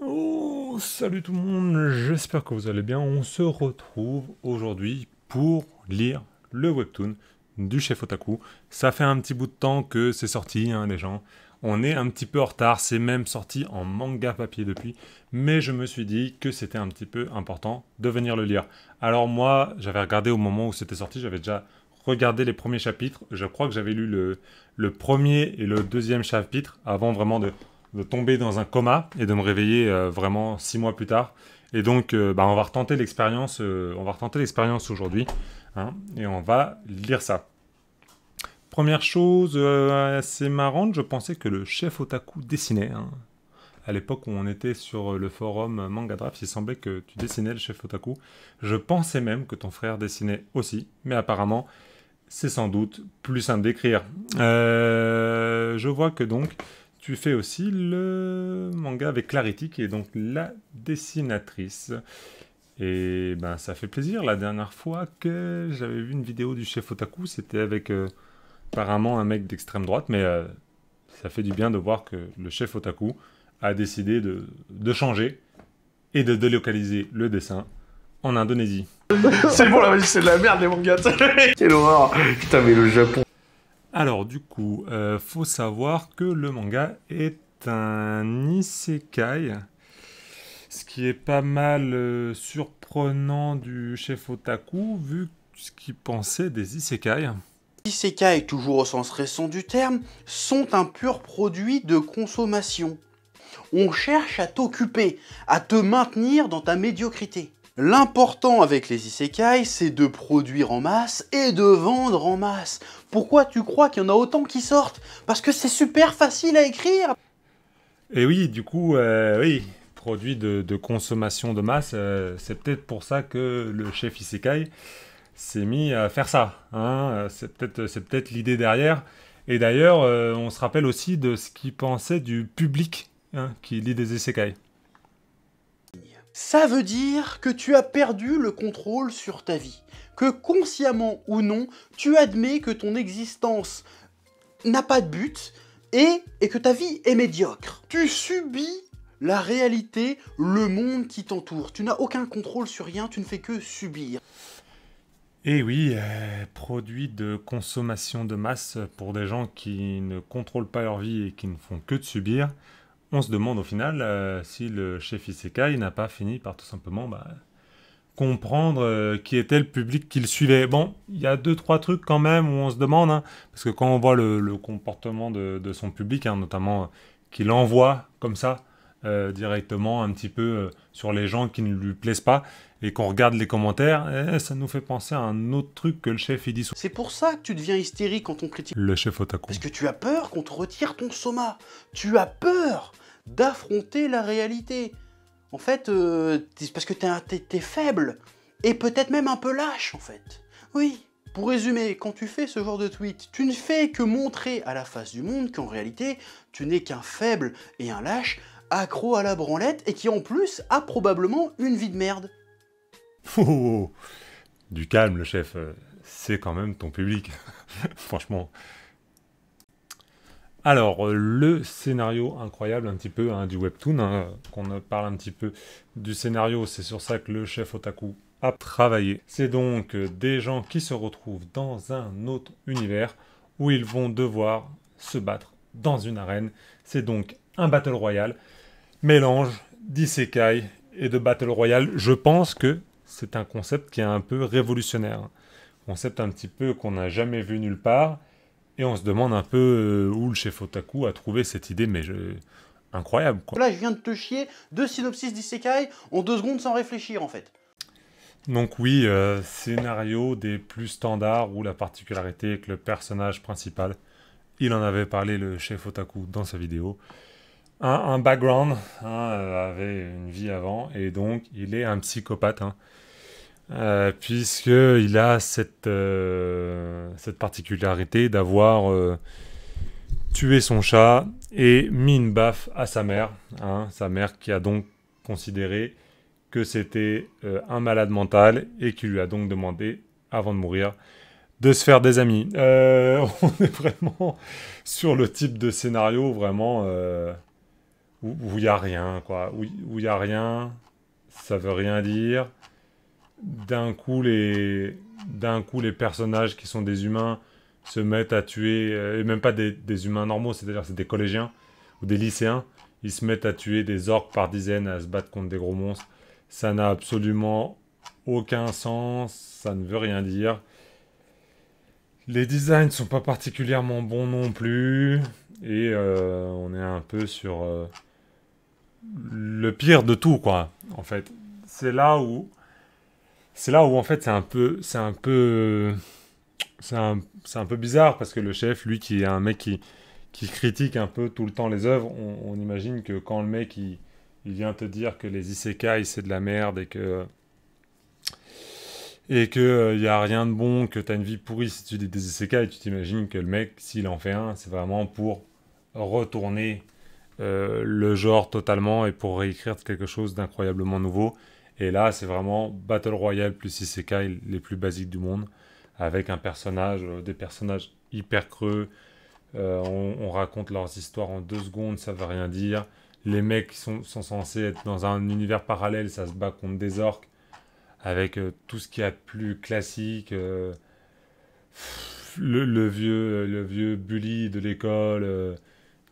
Oh, salut tout le monde, j'espère que vous allez bien. On se retrouve aujourd'hui pour lire le webtoon du chef Otaku. Ça fait un petit bout de temps que c'est sorti, hein, les gens. On est un petit peu en retard, c'est même sorti en manga papier depuis, mais je me suis dit que c'était un petit peu important de venir le lire. Alors moi, j'avais regardé au moment où c'était sorti, j'avais déjà regardé les premiers chapitres, je crois que j'avais lu le, le premier et le deuxième chapitre avant vraiment de de tomber dans un coma et de me réveiller euh, vraiment six mois plus tard. Et donc, euh, bah, on va retenter l'expérience. Euh, on va retenter l'expérience aujourd'hui, hein, et on va lire ça. Première chose assez marrante, je pensais que le chef otaku dessinait. Hein. À l'époque où on était sur le forum Manga il semblait que tu dessinais le chef otaku. Je pensais même que ton frère dessinait aussi, mais apparemment, c'est sans doute plus simple d'écrire. je vois que donc tu fais aussi le manga avec Clarity, qui est donc la dessinatrice. Et ben ça fait plaisir. La dernière fois que j'avais vu une vidéo du chef Otaku, c'était avec euh, apparemment un mec d'extrême droite, mais euh, ça fait du bien de voir que le chef Otaku a décidé de, de changer et de délocaliser le dessin en Indonésie. c'est bon, c'est de la merde, les mangas. Quelle horreur. Putain, mais le Japon, alors du coup, euh, faut savoir que le manga est un isekai, ce qui est pas mal euh, surprenant du chef otaku vu ce qu'il pensait des isekai. Isekai, toujours au sens récent du terme, sont un pur produit de consommation. On cherche à t'occuper, à te maintenir dans ta médiocrité. L'important avec les isekai, c'est de produire en masse et de vendre en masse. Pourquoi tu crois qu'il y en a autant qui sortent Parce que c'est super facile à écrire Et oui, du coup, euh, oui, produit de, consommation de masse, euh, c'est peut-être pour ça que le chef isekai s'est mis à faire ça. Hein. c'est peut-être l'idée derrière. Et d'ailleurs, euh, on se rappelle aussi de ce qu'il pensait du public hein, qui lit des isekai. Ça veut dire que tu as perdu le contrôle sur ta vie, que consciemment ou non, tu admets que ton existence n'a pas de but et, et que ta vie est médiocre. Tu subis la réalité, le monde qui t'entoure. Tu n'as aucun contrôle sur rien, tu ne fais que subir. Et eh oui, euh, produit de consommation de masse pour des gens qui ne contrôlent pas leur vie et qui ne font que de subir, on se demande au final euh, si le chef Isekai n'a pas fini par tout simplement bah, comprendre euh, qui était le public qu'il suivait. Bon, il y a deux, trois trucs quand même où on se demande, hein, parce que quand on voit le, comportement de, son public, hein, notamment euh, qu'il envoie comme ça directement un petit peu sur les gens qui ne lui plaisent pas, et qu'on regarde les commentaires, eh, ça nous fait penser à un autre truc que le chef il dit. C'est pour ça que tu deviens hystérique quand on critique le chef otaku. Parce que tu as peur qu'on te retire ton soma. Tu as peur d'affronter la réalité. En fait, euh, parce que t'es faible, et peut-être même un peu lâche en fait. Oui, pour résumer, quand tu fais ce genre de tweet, tu ne fais que montrer à la face du monde qu'en réalité, tu n'es qu'un faible et un lâche, accro à la branlette et qui en plus a probablement une vie de merde. Oh, oh, oh. du calme, le chef. Euh, c'est quand même ton public. Franchement, alors, euh, le scénario incroyable un petit peu hein, du webtoon, hein, qu'on parle un petit peu du scénario, c'est sur ça que le chef otaku a travaillé. C'est donc euh, des gens qui se retrouvent dans un autre univers où ils vont devoir se battre dans une arène. C'est donc un battle royale, mélange d'isekai et de battle royale. Je pense que c'est un concept qui est un peu révolutionnaire, hein. concept un petit peu qu'on n'a jamais vu nulle part et on se demande un peu euh, où le chef Otaku a trouvé cette idée, mais je... incroyable. Quoi. Là, je viens de te chier deux synopsis d'Isekai en deux secondes sans réfléchir, en fait. Donc oui, euh, scénario des plus standards où la particularité est que le personnage principal, il en avait parlé le chef Otaku dans sa vidéo, un, background, hein, euh, avait une vie avant, et donc il est un psychopathe. Hein. Euh, puisqu'il a euh, cette, particularité d'avoir euh, tué son chat et mis une baffe à sa mère. Hein, sa mère qui a donc considéré que c'était un malade mental et qui lui a donc demandé, avant de mourir, de se faire des amis. on est vraiment sur le type de scénario vraiment où il n'y a rien, quoi. Où il n'y a rien, ça veut rien dire d'un coup les d'un coup les personnages qui sont des humains se mettent à tuer euh, et même pas des, humains normaux c'est-à-dire c'est des collégiens ou des lycéens ils se mettent à tuer des orques par dizaines à se battre contre des gros monstres ça n'a absolument aucun sens ça ne veut rien dire les designs sont pas particulièrement bons non plus et euh, on est un peu sur euh, le pire de tout quoi en fait c'est là où c'est là où en fait c'est un peu, c'est un peu, bizarre parce que le chef, lui, qui est un mec qui, critique un peu tout le temps les œuvres, on, imagine que quand le mec il, vient te dire que les isekai c'est de la merde et que et que il euh, a rien de bon, que tu as une vie pourrie si tu dis des isekai, tu t'imagines que le mec s'il en fait un, c'est vraiment pour retourner euh, le genre totalement et pour réécrire quelque chose d'incroyablement nouveau et là, c'est vraiment Battle Royale plus Isekai les plus basiques du monde, avec un personnage, euh, des personnages hyper creux. Euh, on, raconte leurs histoires en deux secondes, ça veut rien dire. Les mecs sont, censés être dans un univers parallèle, ça se bat contre des orques, avec euh, tout ce y a de plus classique. Le, vieux, le vieux bully de l'école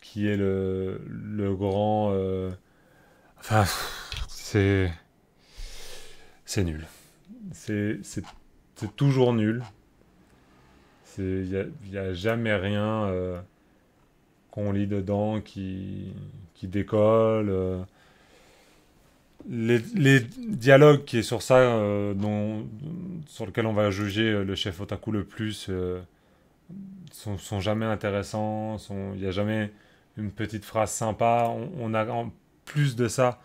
qui est le, le grand. enfin, c'est c'est nul. C'est toujours nul. Il n'y a, jamais rien euh, qu'on lit dedans qui, décolle. Euh. Les, dialogues qui sont sur ça, euh, sur lequel on va juger le chef otaku le plus, sont, sont, jamais intéressants. Il n'y a jamais une petite phrase sympa. On, on a plus de ça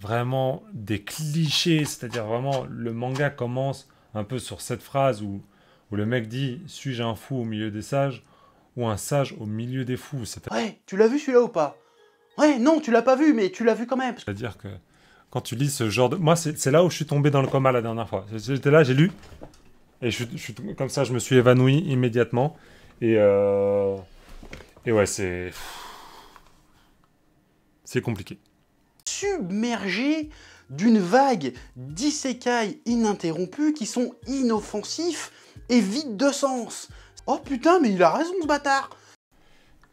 vraiment des clichés, c'est-à-dire vraiment le manga commence un peu sur cette phrase où, où le mec dit Suis-je un fou au milieu des sages ou un sage au milieu des fous Ouais, tu l'as vu celui-là ou pas Ouais, non, tu l'as pas vu, mais tu l'as vu quand même. C'est-à-dire que quand tu lis ce genre de. Moi, c'est là où je suis tombé dans le coma la dernière fois. J'étais là, j'ai lu, et je, je, comme ça, je me suis évanoui immédiatement. Et, euh, et ouais, c'est. C'est compliqué submergé d'une vague d'isekai ininterrompus qui sont inoffensifs et vides de sens. Oh putain, mais il a raison ce bâtard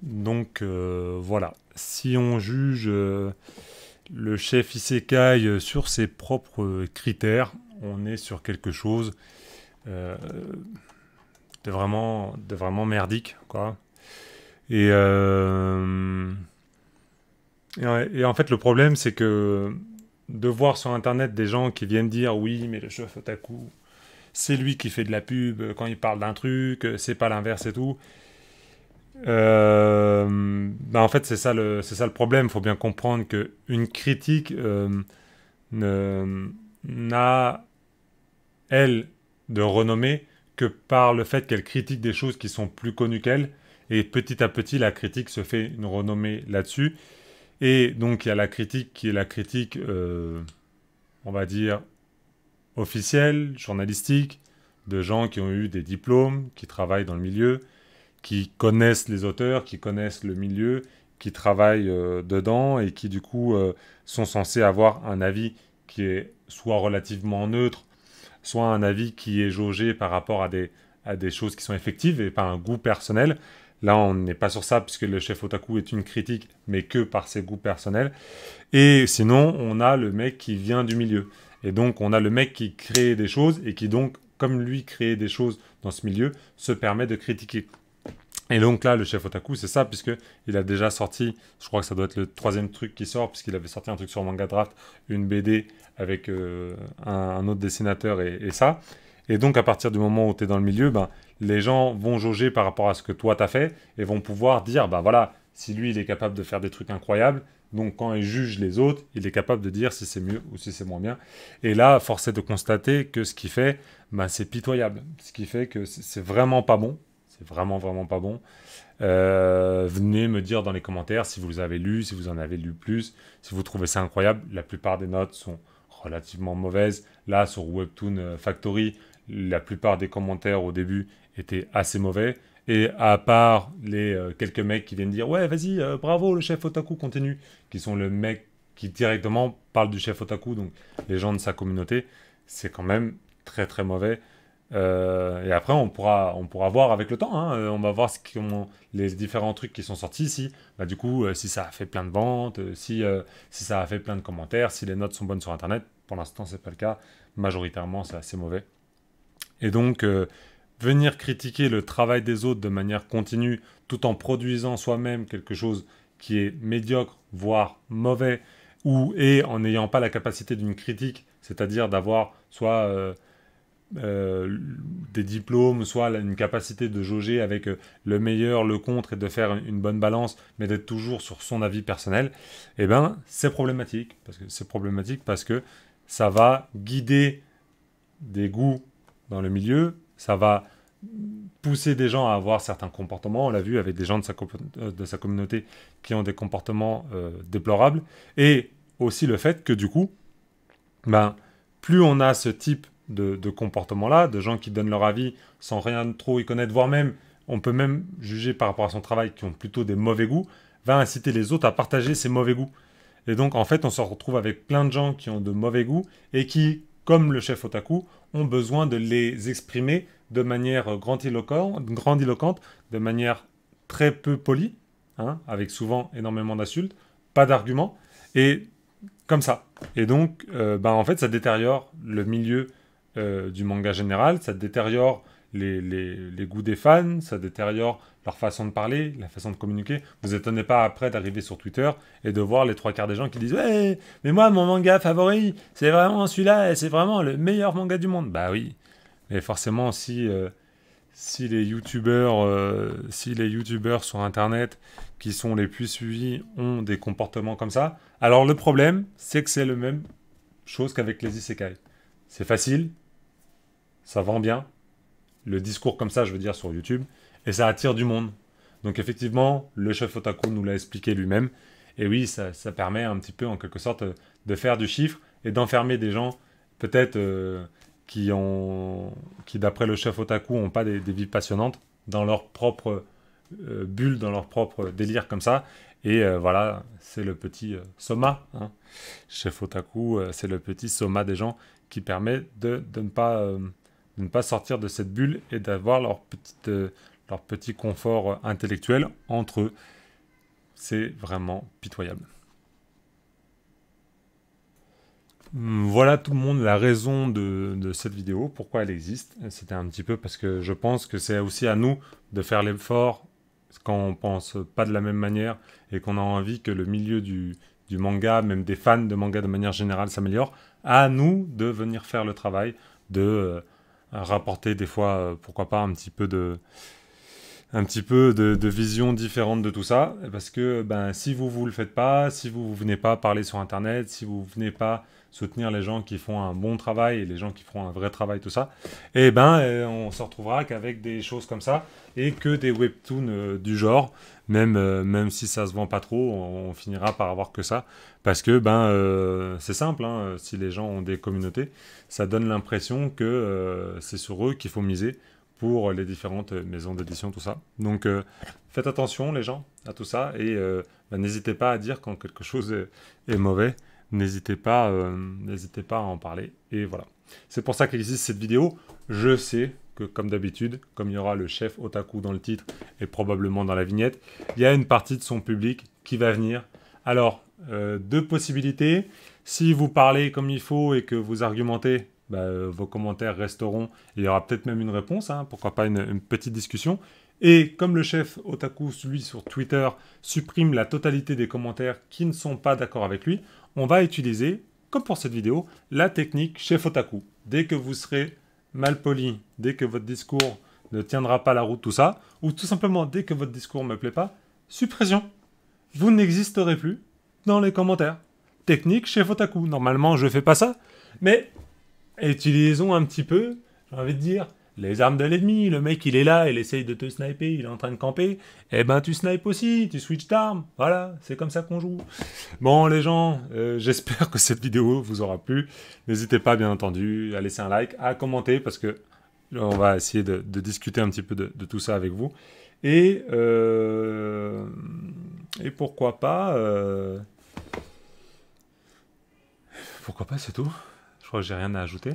Donc euh, voilà, si on juge euh, le chef isekai euh, sur ses propres critères, on est sur quelque chose de, vraiment, de vraiment merdique, quoi. Et et en fait, le problème, c'est que de voir sur Internet des gens qui viennent dire oui, mais le chef otaku, c'est lui qui fait de la pub quand il parle d'un truc, c'est pas l'inverse et tout. Euh, bah, en fait, c'est ça, le, problème. Il faut bien comprendre qu'une critique euh, n'a, elle, de renommée que par le fait qu'elle critique des choses qui sont plus connues qu'elle. Et petit à petit, la critique se fait une renommée là-dessus. Et donc il y a la critique qui est la critique, euh, on va dire, officielle, journalistique, de gens qui ont eu des diplômes, qui travaillent dans le milieu, qui connaissent les auteurs, qui connaissent le milieu, qui travaillent euh, dedans et qui du coup euh, sont censés avoir un avis qui est soit relativement neutre, soit un avis qui est jaugé par rapport à des, à des choses qui sont effectives et pas un goût personnel. Là, on n'est pas sur ça puisque le chef otaku est une critique, mais que par ses goûts personnels. Et sinon, on a le mec qui vient du milieu. Et donc, on a le mec qui crée des choses et qui donc, comme lui crée des choses dans ce milieu, se permet de critiquer. Et donc là, le chef otaku, c'est ça, puisqu'il il a déjà sorti, je crois que ça doit être le troisième truc qui sort, puisqu'il avait sorti un truc sur Manga Draft, une BD avec euh, un, autre dessinateur et ça. Et donc, à partir du moment où tu es dans le milieu, ben, les gens vont jauger par rapport à ce que toi tu as fait et vont pouvoir dire, ben voilà, si lui, il est capable de faire des trucs incroyables, donc quand il juge les autres, il est capable de dire si c'est mieux ou si c'est moins bien. Et là, force est de constater que ce qu'il fait, ben, c'est pitoyable. Ce qui fait que c'est vraiment pas bon. C'est vraiment, vraiment pas bon. Euh, venez me dire dans les commentaires si vous avez lu, si vous en avez lu plus, si vous trouvez ça incroyable. La plupart des notes sont relativement mauvaises. Là, sur Webtoon euh, Factory, la plupart des commentaires au début étaient assez mauvais. Et à part les euh, quelques mecs qui viennent dire ouais vas-y euh, bravo le chef otaku continue, qui sont le mec qui directement parle du chef otaku, donc les gens de sa communauté, c'est quand même très très mauvais. Euh, et après on pourra on pourra voir avec le temps, hein. on va voir ce les différents trucs qui sont sortis si bah, du coup si ça a fait plein de ventes, si si ça a fait plein de commentaires, si les notes sont bonnes sur internet. Pour l'instant c'est pas le cas, majoritairement c'est assez mauvais. Et donc, euh, venir critiquer le travail des autres de manière continue, tout en produisant soi-même quelque chose qui est médiocre, voire mauvais, ou et en n'ayant pas la capacité d'une critique, c'est-à-dire d'avoir soit euh, euh, des diplômes, soit une capacité de jauger avec le meilleur, le contre et de faire une bonne balance, mais d'être toujours sur son avis personnel, eh ben c'est problématique parce que c'est problématique parce que ça va guider des goûts dans le milieu, ça va pousser des gens à avoir certains comportements. On l'a vu avec des gens de sa, euh, communauté qui ont des comportements euh, déplorables. Et aussi le fait que du coup, ben, plus on a ce type de, de comportement-là, de gens qui donnent leur avis sans rien trop y connaître, voire même, on peut même juger par rapport à son travail, qui ont plutôt des mauvais goûts, va inciter les autres à partager ces mauvais goûts. Et donc, en fait, on se retrouve avec plein de gens qui ont de mauvais goûts et qui comme le chef otaku, ont besoin de les exprimer de manière grandiloquente, de manière très peu polie, hein, avec souvent énormément d'insultes, pas d'arguments, et comme ça. Et donc, euh, ben, en fait, ça détériore le milieu euh, du manga général, ça détériore les, goûts des fans, ça détériore leur façon de parler, la façon de communiquer. Vous étonnez pas après d'arriver sur Twitter et de voir les trois quarts des gens qui disent mais moi, mon manga favori, c'est vraiment celui-là et c'est vraiment le meilleur manga du monde. Bah oui, mais forcément, si. Euh, les youtubeurs euh, si les youtubeurs sur internet qui sont les plus suivis ont des comportements comme ça alors le problème c'est que c'est le même chose qu'avec les isekai c'est facile ça vend bien le discours comme ça, je veux dire, sur YouTube, et ça attire du monde. Donc effectivement, le chef Otaku nous l'a expliqué lui-même, et oui, ça, permet un petit peu, en quelque sorte, de faire du chiffre et d'enfermer des gens, peut-être, euh, qui, ont, qui d'après le chef Otaku, n'ont pas des, vies passionnantes, dans leur propre euh, bulle, dans leur propre délire comme ça. Et euh, voilà, c'est le petit soma. Hein. Chef Otaku, c'est le petit soma des gens qui permet de, de ne pas de ne pas sortir de cette bulle et d'avoir leur, petite, euh, leur petit confort euh, intellectuel entre eux. C'est vraiment pitoyable. Hum, voilà tout le monde la raison de, cette vidéo, pourquoi elle existe. C'était un petit peu parce que je pense que c'est aussi à nous de faire l'effort quand on pense pas de la même manière et qu'on a envie que le milieu du, du, manga, même des fans de manga de manière générale s'améliore, à nous de venir faire le travail de euh, rapporter des fois, euh, pourquoi pas, un petit peu de un petit peu de, vision différente de tout ça, parce que ben, si vous ne vous le faites pas, si vous ne venez pas parler sur Internet, si vous venez pas soutenir les gens qui font un bon travail et les gens qui font un vrai travail, tout ça, eh ben, euh, on se retrouvera qu'avec des choses comme ça et que des webtoons euh, du genre même, euh, même si ça se vend pas trop, on, finira par avoir que ça. Parce que ben, euh, c'est simple, hein, euh, si les gens ont des communautés, ça donne l'impression que c'est sur eux qu'il faut miser pour les différentes maisons d'édition, tout ça. Donc faites attention les gens à tout ça et ben, n'hésitez pas à dire quand quelque chose est, mauvais, n'hésitez pas, n'hésitez pas à en parler. Et voilà. C'est pour ça qu'existe cette vidéo. Je sais, que comme d'habitude, comme il y aura le chef otaku dans le titre et probablement dans la vignette, il y a une partie de son public qui va venir. Alors, euh, deux possibilités. Si vous parlez comme il faut et que vous argumentez, bah, euh, vos commentaires resteront. Il y aura peut-être même une réponse, hein, pourquoi pas une, une, petite discussion. Et comme le chef Otaku, lui, sur Twitter, supprime la totalité des commentaires qui ne sont pas d'accord avec lui, on va utiliser, comme pour cette vidéo, la technique chef Otaku. Dès que vous serez malpoli dès que votre discours ne tiendra pas la route, tout ça, ou tout simplement dès que votre discours ne me plaît pas, suppression. Vous n'existerez plus dans les commentaires. Technique chez Fotaku. Normalement, je fais pas ça, mais utilisons un petit peu, j'ai envie de dire, les armes de l'ennemi, le mec il est là, il essaye de te sniper, il est en train de camper, eh ben tu snipes aussi, tu switches d'armes, voilà, c'est comme ça qu'on joue. Bon les gens, euh, j'espère que cette vidéo vous aura plu, n'hésitez pas bien entendu à laisser un like, à commenter, parce que euh, on va essayer de, discuter un petit peu de, tout ça avec vous, et, euh, et pourquoi pas... pourquoi pas, c'est tout. Je crois que j'ai rien à ajouter.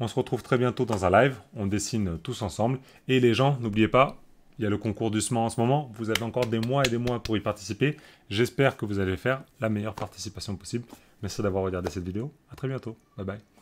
On se retrouve très bientôt dans un live. On dessine tous ensemble. Et les gens, n'oubliez pas, il y a le concours du SMA en ce moment. Vous avez encore des mois et des mois pour y participer. J'espère que vous allez faire la meilleure participation possible. Merci d'avoir regardé cette vidéo. À très bientôt. Bye bye.